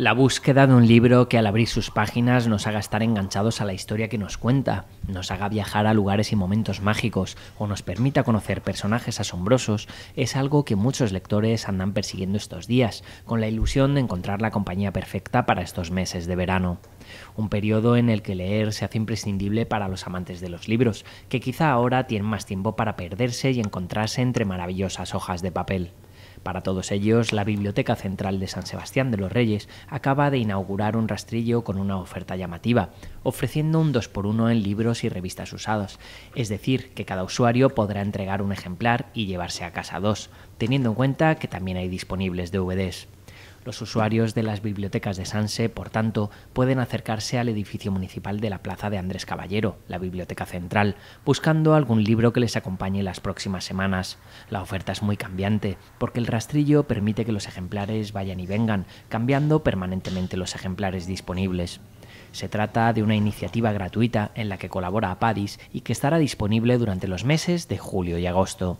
La búsqueda de un libro que al abrir sus páginas nos haga estar enganchados a la historia que nos cuenta, nos haga viajar a lugares y momentos mágicos o nos permita conocer personajes asombrosos es algo que muchos lectores andan persiguiendo estos días, con la ilusión de encontrar la compañía perfecta para estos meses de verano. Un periodo en el que leer se hace imprescindible para los amantes de los libros, que quizá ahora tienen más tiempo para perderse y encontrarse entre maravillosas hojas de papel. Para todos ellos, la Biblioteca Central de San Sebastián de los Reyes acaba de inaugurar un rastrillo con una oferta llamativa, ofreciendo un 2x1 en libros y revistas usados, es decir, que cada usuario podrá entregar un ejemplar y llevarse a casa dos, teniendo en cuenta que también hay disponibles DVDs. Los usuarios de las bibliotecas de Sanse, por tanto, pueden acercarse al edificio municipal de la Plaza de Andrés Caballero, la Biblioteca Central, buscando algún libro que les acompañe las próximas semanas. La oferta es muy cambiante, porque el rastrillo permite que los ejemplares vayan y vengan, cambiando permanentemente los ejemplares disponibles. Se trata de una iniciativa gratuita en la que colabora Apadis y que estará disponible durante los meses de julio y agosto.